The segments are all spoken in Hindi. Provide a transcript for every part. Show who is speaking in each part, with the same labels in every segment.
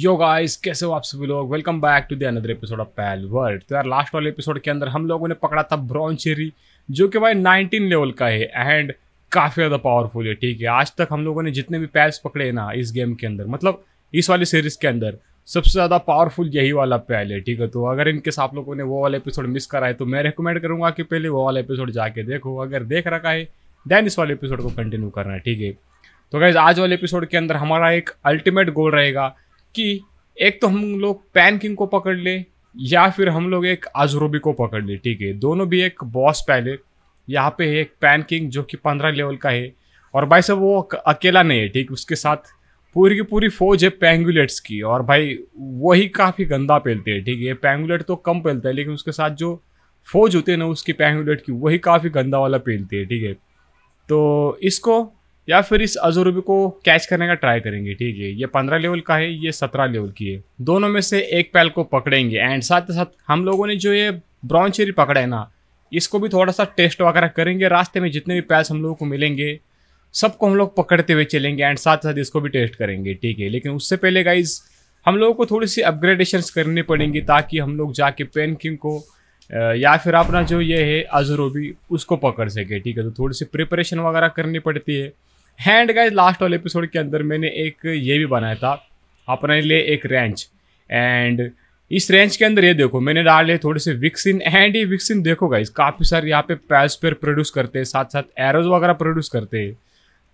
Speaker 1: यो गाइस कैसे हो आप सभी लोग welcome back to the another episode of Palworld तो यार लास्ट वाले एपिसोड के अंदर हम लोगों ने पकड़ा था ब्रॉन चेरी जो कि भाई 19 लेवल का है एंड काफ़ी ज़्यादा पावरफुल है ठीक है आज तक हम लोगों ने जितने भी पैल्स पकड़े ना इस गेम के अंदर मतलब इस वाली सीरीज़ के अंदर सबसे ज़्यादा पावरफुल यही वाला पैल है ठीक है तो अगर इनके आप लोगों ने वो वाला एपिसोड मिस करा है तो मैं रिकमेंड करूँगा कि पहले वो वाला एपिसोड जाके देखो अगर देख रखा है देन इस वाले एपिसोड को कंटिन्यू करना है ठीक है तो गाइज़ आज वाले एपिसोड के अंदर हमारा एक अल्टीमेट गोल रहेगा कि एक तो हम लोग पैन किंग को पकड़ ले या फिर हम लोग एक आजरूबी को पकड़ ले ठीक है दोनों भी एक बॉस पहले यहाँ पे है एक पैन किंग जो कि पंद्रह लेवल का है और भाई साहब वो अकेला नहीं है ठीक उसके साथ पूरी की पूरी फौज है पेंगुलेट्स की और भाई वही काफ़ी गंदा पहलते हैं ठीक है ये पेंगुलेट तो कम पहलता है लेकिन उसके साथ जो फौज होते हैं ना उसकी पेंगुलेट की वही काफ़ी गंदा वाला पहलती है ठीक है तो इसको या फिर इस अजूरबी को कैच करने का ट्राई करेंगे ठीक है ये पंद्रह लेवल का है ये सत्रह लेवल की है दोनों में से एक पैल को पकड़ेंगे एंड साथ ही साथ हम लोगों ने जो ये ब्राउन चेरी पकड़ा है ना इसको भी थोड़ा सा टेस्ट वगैरह करेंगे रास्ते में जितने भी पैल्स हम लोगों को मिलेंगे सबको हम लोग पकड़ते हुए चलेंगे एंड साथ साथ इसको भी टेस्ट करेंगे ठीक है लेकिन उससे पहले गाइज हम लोगों को थोड़ी सी अपग्रेडेशन करनी पड़ेंगी ताकि हम लोग जाके पेन किंग को या फिर अपना जो ये है अजरोबी उसको पकड़ सके ठीक है तो थोड़ी सी प्रिपरेशन वगैरह करनी पड़ती है हैंड गाइज लास्ट वाले एपिसोड के अंदर मैंने एक ये भी बनाया था अपने लिए एक रेंच एंड इस रेंच के अंदर ये देखो मैंने डाल लिया थोड़े से विक्सिन एंड ये विक्सिन देखो गाइज काफ़ी सारे यहाँ पे पेयर प्रोड्यूस करते हैं साथ साथ एरोज वगैरह प्रोड्यूस करते हैं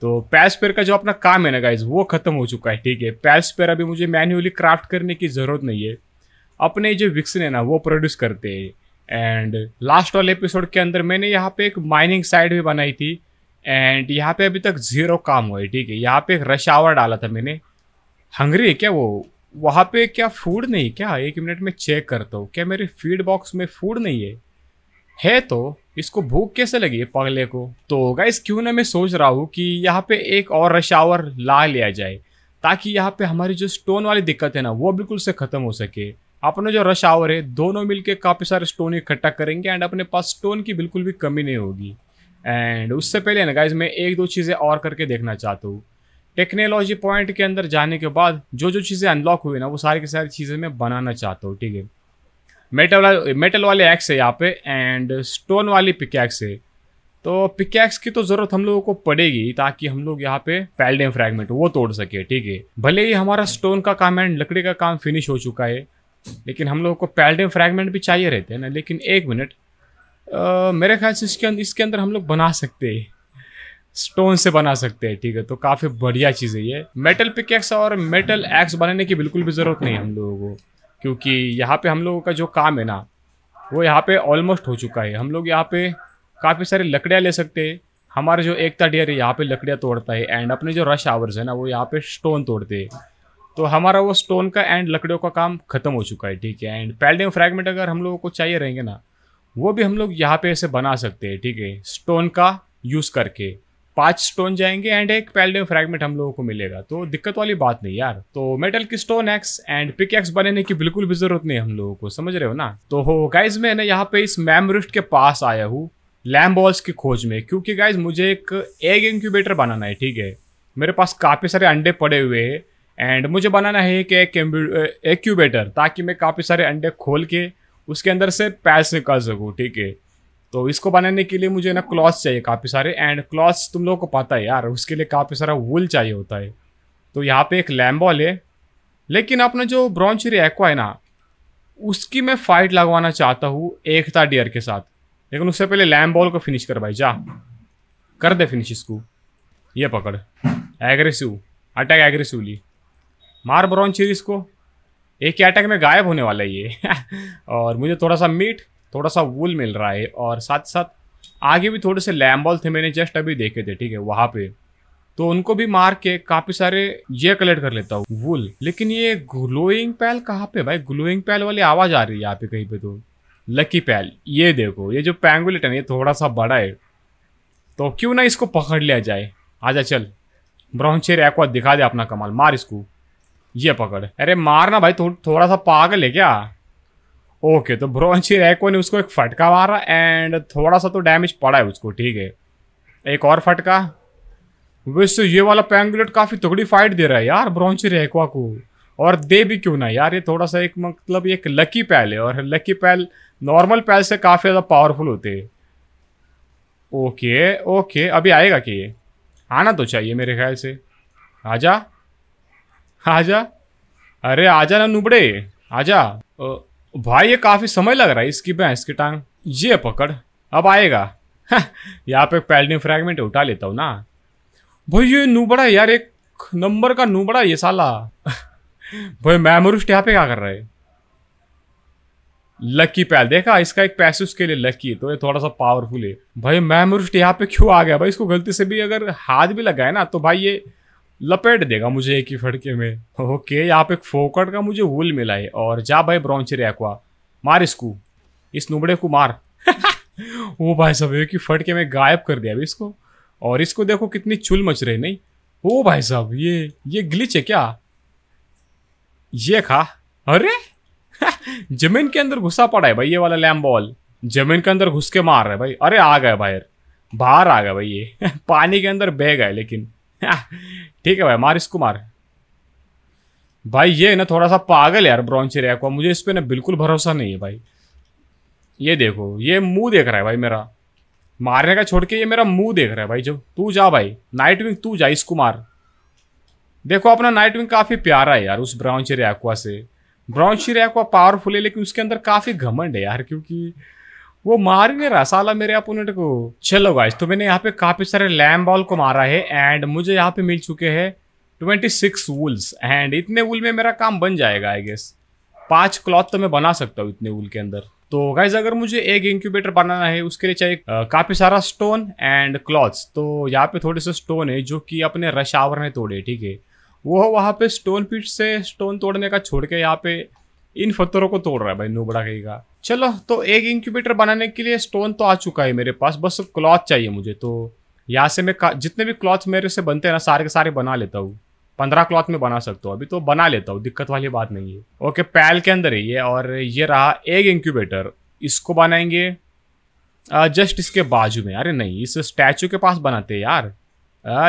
Speaker 1: तो पेयर का जो अपना काम है ना गाइज वो ख़त्म हो चुका है ठीक है पेयर अभी मुझे मैन्युअली क्राफ्ट करने की ज़रूरत नहीं है अपने जो विक्सिन है ना वो प्रोड्यूस करते हैं एंड लास्ट वाले एपिसोड के अंदर मैंने यहाँ पे एक माइनिंग साइड भी बनाई थी एंड यहाँ पे अभी तक ज़ीरो काम हुआ है ठीक है यहाँ पे एक रश आवर डाला था मैंने हंगरी है क्या वो वहाँ पे क्या फूड नहीं क्या एक मिनट में चेक करता हूँ क्या मेरे फीड बॉक्स में फूड नहीं है है तो इसको भूख कैसे लगी है पगले को तो गाइस क्यों ना मैं सोच रहा हूँ कि यहाँ पे एक और रश आवर ला लिया जाए ताकि यहाँ पे हमारी जो स्टोन वाली दिक्कत है ना वो बिल्कुल से ख़त्म हो सके अपने जो रश आवर है दोनों मिलके काफ़ी सारे स्टोन इकट्ठा करेंगे एंड अपने पास स्टोन की बिल्कुल भी कमी नहीं होगी एंड उससे पहले ना गाइज मैं एक दो चीज़ें और करके देखना चाहता हूँ टेक्नोलॉजी पॉइंट के अंदर जाने के बाद जो जो चीज़ें अनलॉक हुई ना वो सारी की सारी चीज़ें मैं बनाना चाहता हूँ ठीक है मेटल वाला मेटल वाले एक्स है यहाँ पे एंड स्टोन वाली पिकैक्स है तो पिकैक्स की तो ज़रूरत हम लोगों को पड़ेगी ताकि हम लोग यहाँ पे पैल्डियम फ्रैगमेंट वो तोड़ सके ठीक है भले ही हमारा स्टोन का काम एंड लकड़ी का काम फिनिश हो चुका है लेकिन हम लोगों को पैल्डियम फ्रैगमेंट भी चाहिए रहते हैं ना लेकिन एक मिनट मेरे ख्याल से इसके अंदर इसके अंदर हम लोग बना सकते हैं स्टोन से बना सकते हैं ठीक है तो काफ़ी बढ़िया चीज़ है ये मेटल पिकेक्स और मेटल एक्स बनाने की बिल्कुल भी ज़रूरत नहीं हम लोगों को क्योंकि यहाँ पे हम लोगों का जो काम है ना वो यहाँ पे ऑलमोस्ट हो चुका है हम लोग यहाँ पे काफ़ी सारी लकड़ियाँ ले सकते हैं हमारा जो एकता डियर है यहाँ पर लकड़ियाँ तोड़ता है एंड अपने जो रश आवर्स है ना वो यहाँ पर स्टोन तोड़ते हैं तो हमारा वो स्टोन का एंड लकड़ियों का काम खत्म हो चुका है ठीक है एंड पेल्डिंग फ्रैगमेंट अगर हम लोगों को चाहिए रहेंगे ना वो भी हम लोग यहाँ पे ऐसे बना सकते हैं ठीक है स्टोन का यूज़ करके पांच स्टोन जाएंगे एंड एक पैल्डियम फ्रैगमेंट हम लोगों को मिलेगा तो दिक्कत वाली बात नहीं यार तो मेटल की stone axe and pick axe बनाने की बिल्कुल भी जरूरत नहीं हम लोगों को समझ रहे हो ना तो हो गाइज मैं ना यहाँ पे इस मैमरिस्ट के पास आया हूँ लैम बॉल्स की खोज में क्योंकि गाइज मुझे एक एग इंक्यूबेटर बनाना है ठीक है मेरे पास काफ़ी सारे अंडे पड़े हुए हैं एंड मुझे बनाना है एक एक्यूबेटर ताकि मैं काफ़ी सारे अंडे खोल के उसके अंदर से पैस निकाल सकूँ ठीक है तो इसको बनाने के लिए मुझे ना क्लॉथ चाहिए काफ़ी सारे एंड क्लॉथ तुम लोगों को पता है यार उसके लिए काफ़ी सारा वुल चाहिए होता है तो यहाँ पे एक लैम्बॉल है लेकिन अपना जो ब्रॉन्चरी एक्वा है ना उसकी मैं फाइट लगवाना चाहता हूँ एकता डियर के साथ लेकिन उससे पहले लैम बॉल को फिनिश कर भाई जा कर दे फिनिश इसको ये पकड़ एग्रेसिव अटैक एग्रेसिवली मार ब्रॉन्चरी इसको एक ही अटैक में गायब होने वाला है ये और मुझे थोड़ा सा मीट थोड़ा सा वूल मिल रहा है और साथ साथ आगे भी थोड़े से लैम्बॉल थे मैंने जस्ट अभी देखे थे ठीक है वहाँ पे तो उनको भी मार के काफी सारे ये कलेक्ट कर लेता हूँ वुल लेकिन ये ग्लोइंग पैल कहाँ पे भाई ग्लोइंग पैल वाली आवाज आ रही है यहाँ पे कहीं पे तो लकी पैल ये देखो ये जो है ये थोड़ा सा बड़ा है तो क्यों ना इसको पकड़ लिया जाए आजा चल ब्राउन चेर एक्वा दिखा दे अपना कमाल मार इसको ये पकड़ अरे मारना भाई थो, थोड़ा सा पागल है क्या ओके तो ब्रॉन्ची रैको ने उसको एक फटका मारा एंड थोड़ा सा तो डैमेज पड़ा है उसको ठीक है एक और फटका वैसे ये वाला पैंगुलेट काफ़ी तगड़ी फाइट दे रहा है यार ब्रॉन्ची रैकवा को और दे भी क्यों ना यार ये थोड़ा सा एक मतलब एक लकी पैल है और लकी पैल नॉर्मल पैल से काफ़ी ज़्यादा पावरफुल होते हैं ओके ओके अभी आएगा कि ये आना तो चाहिए मेरे ख्याल से आजा आजा अरे आजा ना नुबड़े आजा भाई ये काफी समय लग रहा है इसकी भैंस की टांग ये पकड़ अब आएगा हाँ, यहाँ पे पैल्टिन फ्रेगमेंट उठा लेता हूँ ना भाई ये नूबड़ा यार एक नंबर का नूबड़ा ये साला भाई मैमोरिस्ट यहाँ पे क्या कर रहा है लकी पैल देखा इसका एक पैसे उसके लिए लकी है तो ये थोड़ा सा पावरफुल है भाई मैमोरिस्ट यहाँ पे क्यों आ गया भाई इसको गलती से भी अगर हाथ भी लगाए ना तो भाई ये लपेट देगा मुझे एक ही फटके में ओके यहाँ पे फोकट का मुझे वुल मिला है और जा भाई ब्रॉन्च रेकवा मार इसको इस नुबड़े को मार वो भाई साहब एक ही फटके में गायब कर दिया अभी इसको और इसको देखो कितनी चुल मच रही नहीं ओ भाई साहब ये ये ग्लिच है क्या ये खा अरे जमीन के अंदर घुसा पड़ा है भाई ये वाला लैम बॉल जमीन के अंदर घुस के मार रहा है भाई अरे आ गए बाहर बाहर आ गए भाई ये पानी के अंदर बह गए लेकिन हाँ, ठीक है भाई मारिस कुमार भाई ये ना थोड़ा सा पागल यार ब्रॉन्चेरिया को मुझे इस पर ना बिल्कुल भरोसा नहीं है भाई ये देखो ये मुंह देख रहा है भाई मेरा मारने का छोड़ के ये मेरा मुंह देख रहा है भाई जब तू जा भाई नाइट विंग तू जा इस कुमार देखो अपना नाइट विंग काफ़ी प्यारा है यार उस ब्राउन चिर एक्वा से ब्राउन चिर एक्वा पावरफुल है लेकिन उसके अंदर काफ़ी घमंड है यार क्योंकि वो मार ही नहीं रहा साला मेरे अपोनेंट को चलो गाइस तो मैंने यहाँ पे काफ़ी सारे लैम बॉल को मारा है एंड मुझे यहाँ पे मिल चुके हैं ट्वेंटी सिक्स वुल्स एंड इतने वुल में मेरा काम बन जाएगा आई गेस पांच क्लॉथ तो मैं बना सकता हूँ इतने वुल के अंदर तो गाइज अगर मुझे एक इंक्यूबेटर बनाना है उसके लिए चाहिए काफ़ी सारा स्टोन एंड क्लॉथ्स तो यहाँ पे थोड़े से स्टोन है जो कि अपने रशावर ने तोड़े ठीक है वो वहाँ पे स्टोन पीट से स्टोन तोड़ने का छोड़ के यहाँ पे इन पत्थरों को तोड़ रहा है भाई नूबड़ा कहेगा चलो तो एक इंक्यूबेटर बनाने के लिए स्टोन तो आ चुका है मेरे पास बस क्लॉथ चाहिए मुझे तो यहाँ से मैं जितने भी क्लॉथ मेरे से बनते हैं ना सारे के सारे बना लेता हूँ पंद्रह क्लॉथ में बना सकता हूँ अभी तो बना लेता हूँ दिक्कत वाली बात नहीं है ओके पैल के अंदर है ये और ये रहा एक इंक्यूबेटर इसको बनाएंगे जस्ट इसके बाजू में अरे नहीं इस स्टैचू के पास बनाते यार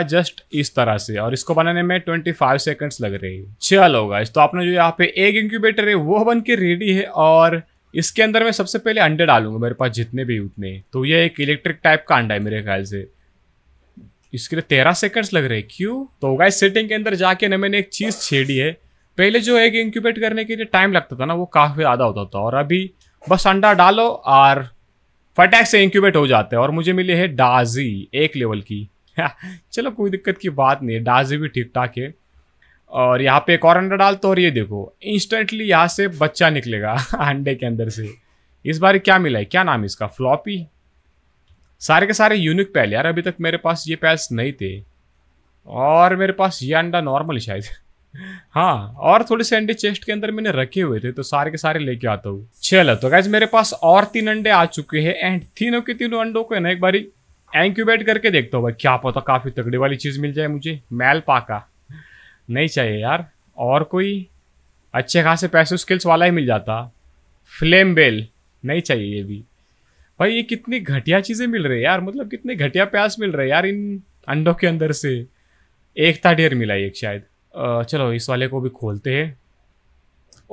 Speaker 1: जस्ट इस तरह से और इसको बनाने में 25 सेकेंड्स लग रहे हैं चलो गाइस तो आपने जो यहाँ पे एक इंक्यूबेटर है वो बन के रेडी है और इसके अंदर मैं सबसे पहले अंडे डालूंगा मेरे पास जितने भी उतने तो ये एक इलेक्ट्रिक टाइप का अंडा है मेरे ख्याल से इसके लिए तेरह सेकंड्स लग रहे हैं क्यों तो गाइस सेटिंग के अंदर जाके ना मैंने एक चीज़ छेड़ी है पहले जो एक इंक्यूबेट करने के लिए टाइम लगता था ना वो काफ़ी ज़्यादा होता था और अभी बस अंडा डालो और फटैक से इंक्यूबेट हो जाते हैं और मुझे मिली है डाजी एक लेवल की चलो कोई दिक्कत की बात नहीं है डाजे भी ठीक ठाक है और यहाँ पे एक और अंडा डालते तो और ये देखो इंस्टेंटली यहाँ से बच्चा निकलेगा अंडे के अंदर से इस बार क्या मिला है क्या नाम है इसका फ्लॉपी सारे के सारे यूनिक पैल यार अभी तक मेरे पास ये पैल्स नहीं थे और मेरे पास ये अंडा नॉर्मल ही शायद हाँ और थोड़े से अंडे चेस्ट के अंदर मैंने रखे हुए थे तो सारे के सारे लेके आता हूँ चलो तो गैस मेरे पास और तीन अंडे आ चुके हैं एंड तीनों के तीनों अंडों को है ना एक बारी एंक्यूबेट करके देखता हूँ भाई क्या पता काफ़ी तगड़ी वाली चीज़ मिल जाए मुझे मैल पाका नहीं चाहिए यार और कोई अच्छे खासे पैसे स्किल्स वाला ही मिल जाता फ्लेम बेल नहीं चाहिए ये भी भाई ये कितनी घटिया चीज़ें मिल रही है यार मतलब कितने घटिया प्यास मिल रहे हैं यार इन अंडों के अंदर से एक था ढेर मिला एक शायद चलो इस वाले को भी खोलते हैं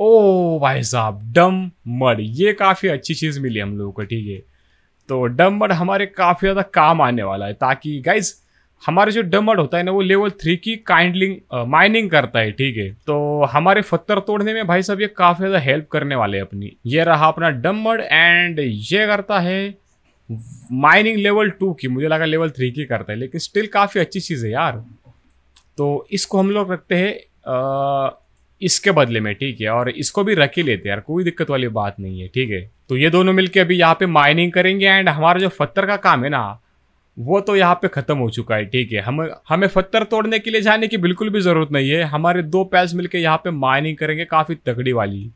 Speaker 1: ओ भाई साहब डम मड ये काफ़ी अच्छी चीज़ मिली हम लोगों को ठीक है तो डम्बर हमारे काफ़ी ज़्यादा काम आने वाला है ताकि गाइज हमारे जो डम्बर होता है ना वो लेवल थ्री की काइंडलिंग माइनिंग करता है ठीक है तो हमारे पत्थर तोड़ने में भाई साहब ये काफ़ी ज़्यादा हेल्प करने वाले हैं अपनी ये रहा अपना डम्बर एंड ये करता है माइनिंग लेवल टू की मुझे लगा लेवल थ्री की करता है लेकिन स्टिल काफ़ी अच्छी चीज़ है यार तो इसको हम लोग रखते हैं इसके बदले में ठीक है और इसको भी रख ही लेते हैं यार कोई दिक्कत वाली बात नहीं है ठीक है तो ये दोनों मिलके अभी यहाँ पे माइनिंग करेंगे एंड हमारा जो पत्थर का काम है ना वो तो यहाँ पे ख़त्म हो चुका है ठीक है हम हमें पत्थर तोड़ने के लिए जाने की बिल्कुल भी ज़रूरत नहीं है हमारे दो पैस मिलके यहाँ पे माइनिंग करेंगे काफ़ी तगड़ी वाली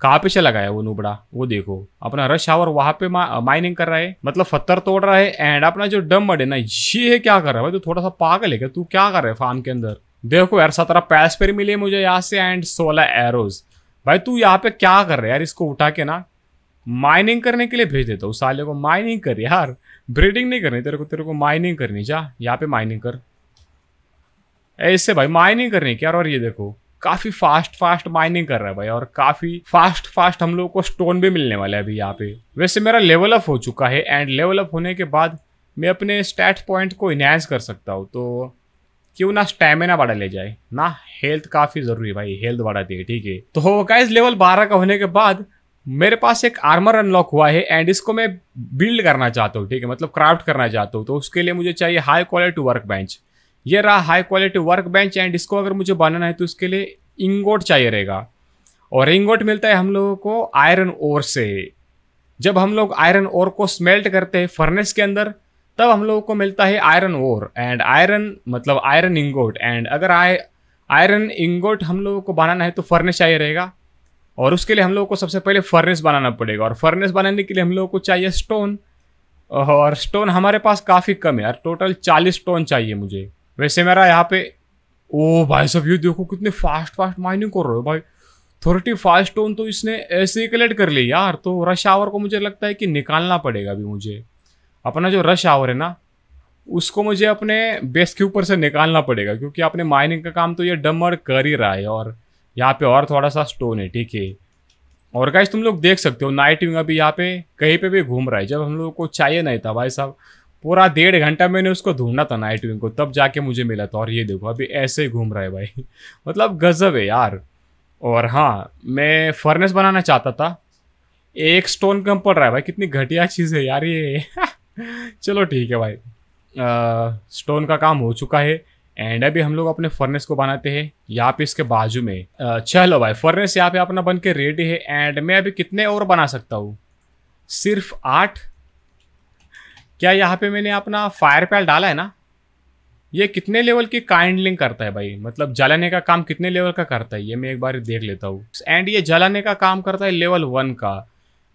Speaker 1: कहाँ पे चला गया वो नुबड़ा वो देखो अपना रश आवर वहाँ पे माइनिंग कर रहा है मतलब पत्थर तोड़ रहा है एंड अपना जो डम है ना ये क्या कर रहा है भाई तू थोड़ा सा पागल है क्या तू क्या कर रहा है फार्म के अंदर देखो यार सत्रह पैस पर मिले मुझे यहाँ से एंड सोलह एरोज भाई तू यहाँ पे क्या कर रहे यार इसको उठा के ना माइनिंग करने के लिए भेज देता हूँ साले को माइनिंग कर यार ब्रीडिंग नहीं करनी तेरे को तेरे को माइनिंग करनी जा यहाँ पे माइनिंग कर इससे भाई माइनिंग करने की यार और ये देखो काफी फास्ट फास्ट माइनिंग कर रहा है भाई और काफी फास्ट फास्ट हम लोगों को स्टोन भी मिलने वाला है अभी यहाँ पे वैसे मेरा लेवल अप हो चुका है एंड लेवल अप होने के बाद मैं अपने स्टैट पॉइंट को इनहेंस कर सकता हूँ तो क्यों ना स्टेमिना बढ़ा ले जाए ना हेल्थ काफ़ी ज़रूरी है भाई हेल्थ बढ़ाती है ठीक है तो इस लेवल बारह का होने के बाद मेरे पास एक आर्मर अनलॉक हुआ है एंड इसको मैं बिल्ड करना चाहता हूँ ठीक है मतलब क्राफ्ट करना चाहता हूँ तो उसके लिए मुझे चाहिए हाई क्वालिटी वर्क बेंच ये रहा high quality work bench and इसको अगर मुझे बनाना है तो उसके लिए इंगोट चाहिए रहेगा और इंगोट मिलता है हम लोगों को आयरन ओर से जब हम लोग आयरन ओर को स्मेल्ट करते हैं फर्नेस के अंदर तब हम लोगों को मिलता है आयरन ओर एंड आयरन मतलब आयरन इंगोट एंड अगर आय आयरन इंगोट हम लोगों को बनाना है तो फर्नेस चाहिए रहेगा और उसके लिए हम लोगों को सबसे पहले फर्नेस बनाना पड़ेगा और फर्नेस बनाने के लिए हम लोगों को चाहिए स्टोन और स्टोन हमारे पास काफ़ी कम है यार टोटल चालीस स्टोन चाहिए मुझे वैसे मेरा यहाँ पे ओ भाई सब ये देखो कितने फास्ट फास्ट माइनिंग कर रहे हो भाई थर्टी फास्ट स्टोन तो इसने ऐसे कलेक्ट कर ली यार तो रश आवर को मुझे लगता है कि निकालना पड़ेगा अभी मुझे अपना जो रश आवर है ना उसको मुझे अपने बेस के ऊपर से निकालना पड़ेगा क्योंकि अपने माइनिंग का काम तो ये डमर कर ही रहा है और यहाँ पे और थोड़ा सा स्टोन है ठीक है और गाइज तुम लोग देख सकते हो नाइट विंग अभी यहाँ पे कहीं पे भी घूम रहा है जब हम लोग को चाहिए नहीं था भाई साहब पूरा डेढ़ घंटा मैंने उसको ढूंढना था नाइट विंग को तब जाके मुझे मिला था और ये देखो अभी ऐसे ही घूम रहा है भाई मतलब गजब है यार और हाँ मैं फर्नेस बनाना चाहता था एक स्टोन कम पड़ रहा है भाई कितनी घटिया चीज़ है यार ये चलो ठीक है भाई स्टोन का काम हो चुका है एंड अभी हम लोग अपने फर्नेस को बनाते हैं यहाँ पे इसके बाजू में चलो भाई फर्नेस यहाँ पे अपना बन के रेडी है एंड मैं अभी कितने और बना सकता हूँ सिर्फ आठ क्या यहाँ पे मैंने अपना फायर पैल डाला है ना ये कितने लेवल की काइंडलिंग करता है भाई मतलब जलाने का काम कितने लेवल का करता है ये मैं एक बार देख लेता हूँ एंड ये जलाने का काम करता है लेवल वन का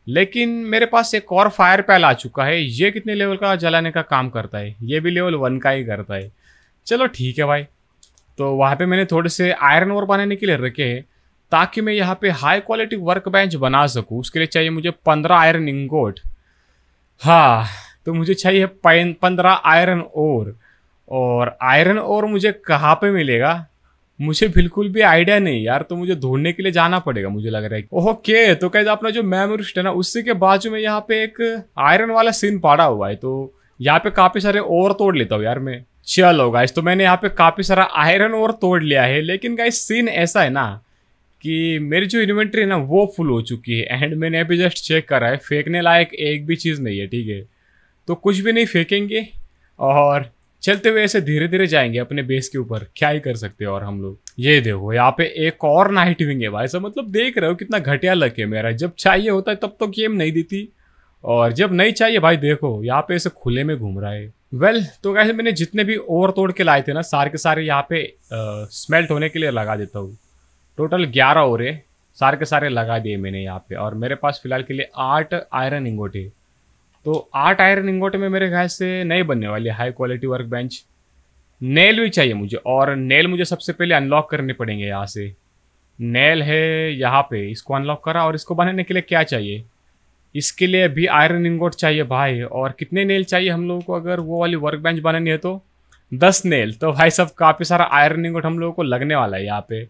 Speaker 1: लेकिन मेरे पास एक और फायर पैल आ चुका है ये कितने लेवल का जलाने का काम करता है ये भी लेवल वन का ही करता है चलो ठीक है भाई तो वहाँ पे मैंने थोड़े से आयरन और बनाने के लिए रखे हैं ताकि मैं यहाँ पे हाई क्वालिटी वर्क बेंच बना सकूँ उसके लिए चाहिए मुझे पंद्रह आयरन इंगोट हाँ तो मुझे चाहिए पंद्रह आयरन और और आयरन और मुझे कहाँ पे मिलेगा मुझे बिल्कुल भी आइडिया नहीं यार तो मुझे ढूंढने के लिए जाना पड़ेगा मुझे लग रहा है ओके तो कैसे अपना जो मेमोरिस्ट है ना उसी के बाजू में यहाँ पे एक आयरन वाला सीन पड़ा हुआ है तो यहाँ पे काफ़ी सारे ओवर तोड़ लेता हूँ यार मैं चलो गाइस तो मैंने यहाँ पे काफ़ी सारा आयरन ओवर तोड़ लिया है लेकिन गाइस सीन ऐसा है ना कि मेरी जो इन्वेंट्री है ना वो फुल हो चुकी है एंड मैंने अभी जस्ट चेक करा है फेंकने लायक एक भी चीज़ नहीं है ठीक है तो कुछ भी नहीं फेंकेंगे और चलते हुए ऐसे धीरे धीरे जाएंगे अपने बेस के ऊपर क्या ही कर सकते हैं और हम लोग ये देखो यहाँ पे एक और नाइट विंग है भाई सब मतलब देख रहे हो कितना घटिया लग है मेरा जब चाहिए होता है तब तो गेम नहीं देती और जब नहीं चाहिए भाई देखो यहाँ पे ऐसे खुले में घूम रहा है वेल well, तो कैसे मैंने जितने भी ओवर तोड़ के लाए थे ना सारे के सारे यहाँ पे स्मेल्ट होने के लिए लगा देता हूँ टोटल ग्यारह है सारे के सारे लगा दिए मैंने यहाँ पे और मेरे पास फिलहाल के लिए आठ आयरन इंगोटे तो आठ आयरन इंगोट में मेरे ख्याल से नहीं बनने वाली high quality work bench nail भी चाहिए मुझे और नेल मुझे सबसे पहले अनलॉक करने पड़ेंगे यहाँ से नेल है यहाँ पे इसको अनलॉक करा और इसको बनाने के लिए क्या चाहिए इसके लिए भी आयरन इंगोट चाहिए भाई और कितने नेल चाहिए हम लोगों को अगर वो वाली वर्क बेंच बनानी है तो दस नेल तो भाई सब काफ़ी सारा आयरन इंगोट हम लोगों को लगने वाला है यहाँ पे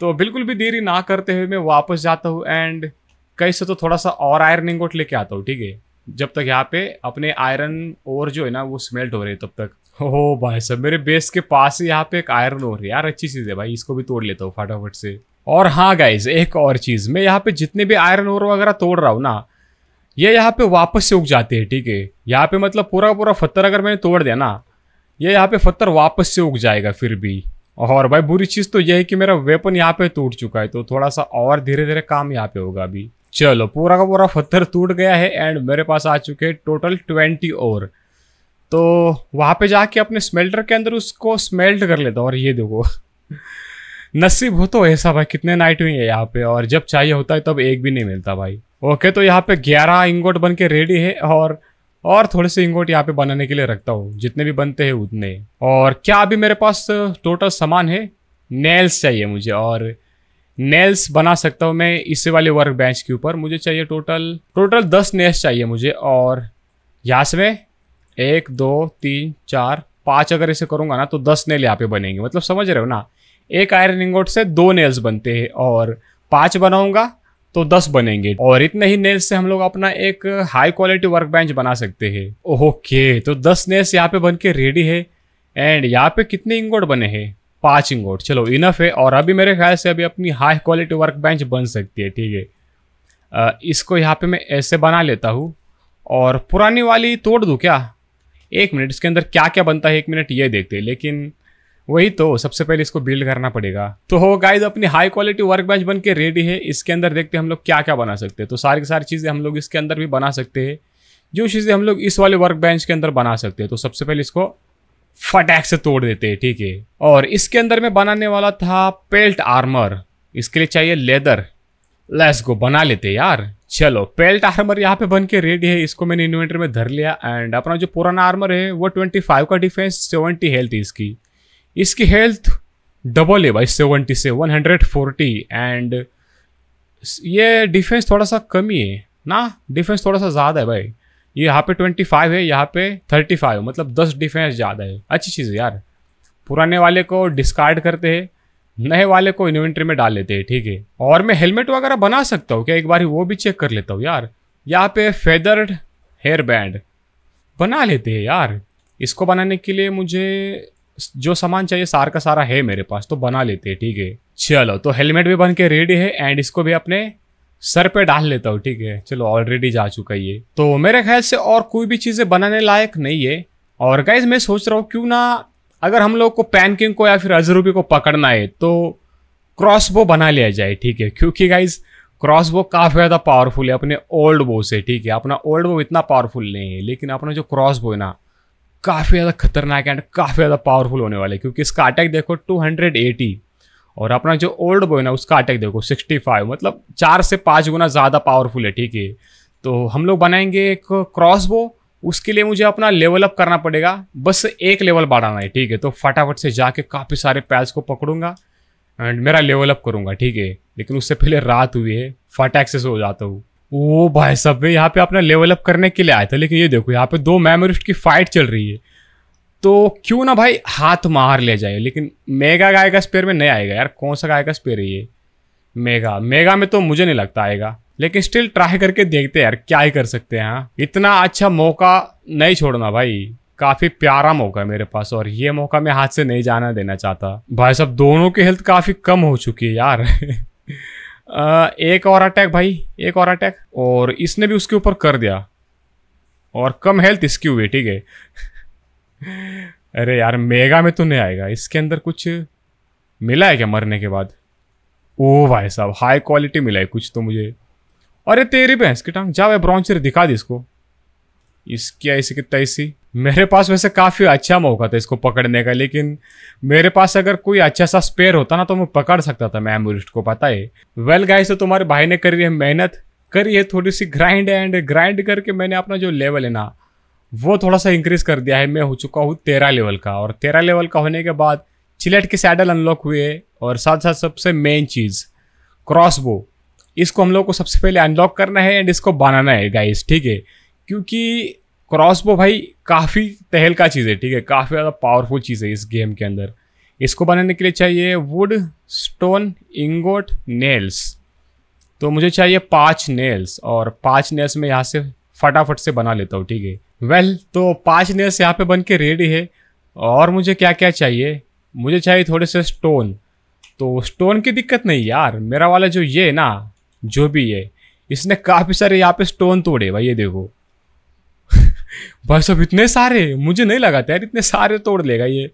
Speaker 1: तो बिल्कुल भी देरी ना करते हुए मैं वापस जाता हूँ एंड कहीं से तो थोड़ा सा और आयरन इंगोट लेके आता हूँ ठीक है जब तक यहाँ पे अपने आयरन और जो है ना वो स्मेल्ट हो रहे तब तक हो भाई सब मेरे बेस के पास ही यहाँ पे एक आयरन और यार अच्छी चीज़ है भाई इसको भी तोड़ लेता हूँ फटाफट से और हाँ गाइज एक और चीज़ मैं यहाँ पे जितने भी आयरन और वगैरह तोड़ रहा हूँ ना ये यहाँ पे वापस से उग जाते हैं ठीक है यहाँ पे मतलब पूरा पूरा पत्थर अगर मैंने तोड़ दिया ना ये यहाँ पे पत्थर वापस से उग जाएगा फिर भी और भाई बुरी चीज़ तो यह है कि मेरा वेपन यहाँ पे टूट चुका है तो थोड़ा सा और धीरे धीरे काम यहाँ पे होगा अभी चलो पूरा का पूरा पत्थर टूट गया है एंड मेरे पास आ चुके हैं टोटल ट्वेंटी और तो वहाँ पे जाके अपने स्मेल्टर के अंदर उसको स्मेल्ट कर लेता हूँ और ये देखो नसीब हो तो ऐसा भाई कितने नाइट हुई है यहाँ पे और जब चाहिए होता है तब एक भी नहीं मिलता भाई ओके तो यहाँ पे ग्यारह इंगोट बन के रेडी है और और थोड़े से इंगोट यहाँ पे बनाने के लिए रखता हूँ जितने भी बनते हैं उतने और क्या अभी मेरे पास टोटल सामान है नेल्स चाहिए मुझे और नेल्स बना सकता हूँ मैं इससे वाले वर्क बेंच के ऊपर मुझे चाहिए टोटल टोटल दस नेल्स चाहिए मुझे और यहाँ से मैं एक दो तीन चार पाँच अगर इसे करूँगा ना तो दस नेल यहाँ पे बनेंगे मतलब समझ रहे हो ना एक आयरन इंगोट से दो नेल्स बनते हैं और पाँच बनाऊँगा तो दस बनेंगे और इतने ही नेल्स से हम लोग अपना एक हाई क्वालिटी वर्क बेंच बना सकते हैं ओके तो दस नेल्स यहाँ पे बन के रेडी है एंड यहाँ पे कितने इंगोट बने हैं पाँच इंगोट चलो इनफ है और अभी मेरे ख्याल से अभी अपनी हाई क्वालिटी वर्क बेंच बन सकती है ठीक है इसको यहाँ पे मैं ऐसे बना लेता हूँ और पुरानी वाली तोड़ दूँ क्या एक मिनट इसके अंदर क्या क्या बनता है एक मिनट ये देखते हैं लेकिन वही तो सबसे पहले इसको बिल्ड करना पड़ेगा तो हो गाइज अपनी हाई क्वालिटी वर्क बेंच बन के रेडी है इसके अंदर देखते हैं हम लोग क्या क्या बना सकते हैं तो सारी की सारी चीज़ें हम लोग इसके अंदर भी बना सकते हैं जो चीज़ें हम लोग इस वाले वर्क बेंच के अंदर बना सकते हैं तो सबसे पहले इसको फटैक से तोड़ देते हैं ठीक है और इसके अंदर में बनाने वाला था पेल्ट आर्मर इसके लिए चाहिए लेदर लेस को बना लेते यार चलो पेल्ट आर्मर यहाँ पे बन के रेडी है इसको मैंने इन्वेंटर में धर लिया एंड अपना जो पुराना आर्मर है वो ट्वेंटी फाइव का डिफेंस सेवेंटी हेल्थ इसकी इसकी हेल्थ डबल है भाई सेवेंटी से वन हंड्रेड फोर्टी एंड ये डिफेंस थोड़ा सा कमी है ना डिफेंस थोड़ा सा ज़्यादा है भाई ये यहाँ पे ट्वेंटी फाइव है यहाँ पे थर्टी फाइव मतलब दस डिफेंस ज़्यादा है अच्छी चीज़ है यार पुराने वाले को डिस्कार्ड करते हैं नए वाले को इन्वेंट्री में डाल लेते हैं ठीक है और मैं हेलमेट वगैरह बना सकता हूँ क्या एक बार वो भी चेक कर लेता हूँ यार यहाँ पे फेदर्ड हेयर बैंड बना लेते हैं यार इसको बनाने के लिए मुझे जो सामान चाहिए सार का सारा है मेरे पास तो बना लेते हैं ठीक है चलो तो हेलमेट भी बन के रेडी है एंड इसको भी अपने सर पे डाल लेता हूँ ठीक है चलो ऑलरेडी जा चुका ये तो मेरे ख्याल से और कोई भी चीज़ें बनाने लायक नहीं है और गाइज मैं सोच रहा हूँ क्यों ना अगर हम लोग को पैनकिंग को या फिर अजरूबी को पकड़ना है तो क्रॉसबो बना लिया जाए ठीक है क्योंकि गाइज क्रॉसबो काफ़ी ज़्यादा पावरफुल है अपने ओल्ड बो से ठीक है अपना ओल्ड बो इतना पावरफुल नहीं है लेकिन अपना जो क्रॉस बो है ना काफ़ी ज़्यादा खतरनाक एंड काफ़ी ज़्यादा पावरफुल होने वाला है क्योंकि इसका अटैक देखो एटी और अपना जो ओल्ड बॉय ना उसका अटैक देखो 65 मतलब चार से पाँच गुना ज़्यादा पावरफुल है ठीक है तो हम लोग बनाएंगे एक क्रॉस बो उसके लिए मुझे अपना लेवल अप करना पड़ेगा बस एक लेवल बढ़ाना है ठीक है तो फटाफट से जाके काफ़ी सारे पैल्स को पकड़ूंगा एंड मेरा लेवल अप करूंगा ठीक है लेकिन उससे पहले रात हुई है फट एक्सेस हो जाता हूँ ओ भाई सब यहाँ पे अपना लेवल अप करने के लिए आए थे लेकिन ये देखो यहाँ पे दो मेमोरिस्ट की फाइट चल रही है तो क्यों ना भाई हाथ मार ले जाए लेकिन मेगा गाय का स्पेयर में नहीं आएगा यार कौन सा गाय का स्पेयर है ये मेगा मेगा में तो मुझे नहीं लगता आएगा लेकिन स्टिल ट्राई करके देखते हैं यार क्या ही कर सकते हैं हाँ। इतना अच्छा मौका नहीं छोड़ना भाई काफ़ी प्यारा मौका है मेरे पास और ये मौका मैं हाथ से नहीं जाना देना चाहता भाई साहब दोनों की हेल्थ काफ़ी कम हो चुकी है यार एक और अटैक भाई एक और अटैक और इसने भी उसके ऊपर कर दिया और कम हेल्थ इसकी हुई ठीक है अरे यार मेगा में तो नहीं आएगा इसके अंदर कुछ मिला है क्या मरने के बाद ओ भाई साहब हाई क्वालिटी मिला है कुछ तो मुझे अरे तेरी भैंस की टांग जा भाई ब्रॉन्चर दिखा दी इसको इसकी ऐसी की तैसी मेरे पास वैसे काफ़ी अच्छा मौका था इसको पकड़ने का लेकिन मेरे पास अगर कोई अच्छा सा स्पेयर होता ना तो मैं पकड़ सकता था मैं को पता है वेल गाइस से तुम्हारे भाई ने करी है मेहनत करी है थोड़ी सी ग्राइंड एंड ग्राइंड करके मैंने अपना जो लेवल है ना वो थोड़ा सा इंक्रीज कर दिया है मैं हो चुका हूँ तेरह लेवल का और तेरह लेवल का होने के बाद चिलेट के सैडल अनलॉक हुए और साथ साथ सबसे मेन चीज़ क्रॉसबो इसको हम लोग को सबसे पहले अनलॉक करना है एंड इसको बनाना है गाइस ठीक है क्योंकि क्रॉसबो भाई काफ़ी तहल का चीज़ है ठीक है काफ़ी ज़्यादा पावरफुल चीज़ है इस गेम के अंदर इसको बनाने के लिए चाहिए वुड स्टोन इंगोट नेल्स तो मुझे चाहिए पाँच नेल्स और पाँच नेल्स मैं यहाँ से फटाफट से बना लेता हूँ ठीक है वेल well, तो पाँच नेल्स यहाँ पे बन के रेडी है और मुझे क्या क्या चाहिए मुझे चाहिए थोड़े से स्टोन तो स्टोन की दिक्कत नहीं यार मेरा वाला जो ये है ना जो भी है इसने काफ़ी सारे यहाँ पे स्टोन तोड़े भाई ये देखो भाई सब इतने सारे मुझे नहीं लगा था यार इतने सारे तोड़ लेगा ये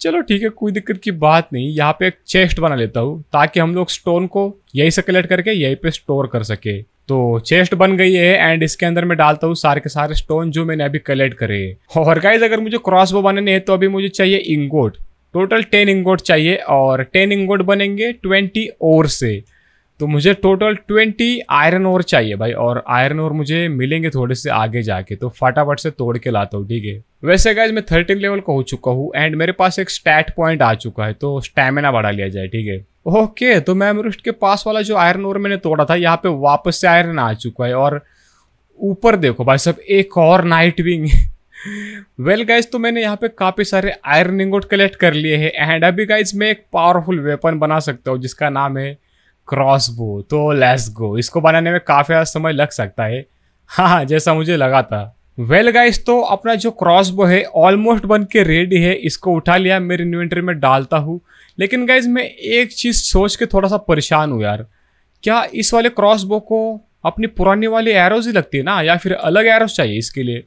Speaker 1: चलो ठीक है कोई दिक्कत की बात नहीं यहाँ पे एक चेस्ट बना लेता हूँ ताकि हम लोग स्टोन को यहीं से कलेक्ट करके यहीं पे स्टोर कर सके तो चेस्ट बन गई है एंड इसके अंदर मैं डालता हूँ सारे के सारे स्टोन जो मैंने अभी कलेक्ट करे और गाइज अगर मुझे क्रॉसबो बनाने हैं तो अभी मुझे चाहिए इंगोट टोटल टेन इंगोट चाहिए और टेन इंगोट बनेंगे ट्वेंटी ओर से तो मुझे टोटल ट्वेंटी आयरन और चाहिए भाई और आयरन और मुझे मिलेंगे थोड़े से आगे जाके तो फटाफट से तोड़ के लाता हूँ ठीक है वैसे गाइज मैं थर्टीन लेवल का हो चुका हूँ एंड मेरे पास एक स्टैट पॉइंट आ चुका है तो स्टेमिना बढ़ा लिया जाए ठीक है ओके तो मैं के पास वाला जो आयरन और मैंने तोड़ा था यहाँ पे वापस से आयरन आ चुका है और ऊपर देखो भाई सब एक और नाइट विंग वेल गाइज तो मैंने यहाँ पे काफ़ी सारे आयरन इंगोट कलेक्ट कर लिए हैं एंड अभी गाइज मैं एक पावरफुल वेपन बना सकता हूँ जिसका नाम है क्रॉसबो तो लेस गो इसको बनाने में काफ़ी ज़्यादा समय लग सकता है हाँ, हाँ जैसा मुझे लगा था वेल well गाइस तो अपना जो क्रॉसबो है ऑलमोस्ट बन के रेडी है इसको उठा लिया मेरे इन्वेंटरी में डालता हूँ लेकिन गाइज मैं एक चीज़ सोच के थोड़ा सा परेशान हूँ यार क्या इस वाले क्रॉसबो को अपनी पुरानी वाली एरोज ही लगती है ना या फिर अलग एरोज चाहिए इसके लिए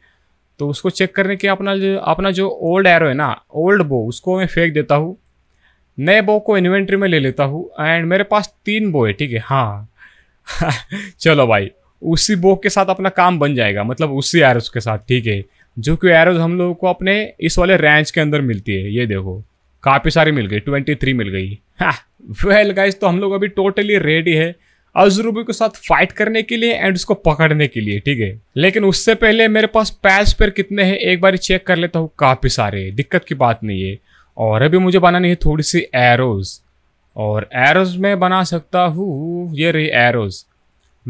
Speaker 1: तो उसको चेक करने के अपना जो अपना जो ओल्ड एरो है ना ओल्ड बो उसको मैं फेंक देता हूँ नए बो को इन्वेंट्री में ले लेता हूँ एंड मेरे पास तीन बो है ठीक है हाँ चलो भाई उसी बो के साथ अपना काम बन जाएगा मतलब उसी एरोज के साथ ठीक है जो कि एरोज हम लोगों को अपने इस वाले रेंच के अंदर मिलती है ये देखो काफ़ी सारी मिल गई ट्वेंटी थ्री मिल गई वेल हाँ, गाइज तो हम लोग अभी टोटली रेडी है अजरूबी के साथ फाइट करने के लिए एंड उसको पकड़ने के लिए ठीक है लेकिन उससे पहले मेरे पास पैस पर कितने हैं एक बार चेक कर लेता हूँ काफ़ी सारे दिक्कत की बात नहीं है और अभी मुझे बनानी है थोड़ी सी एरोज़ और एरोज़ में बना सकता हूँ ये रही एरोज़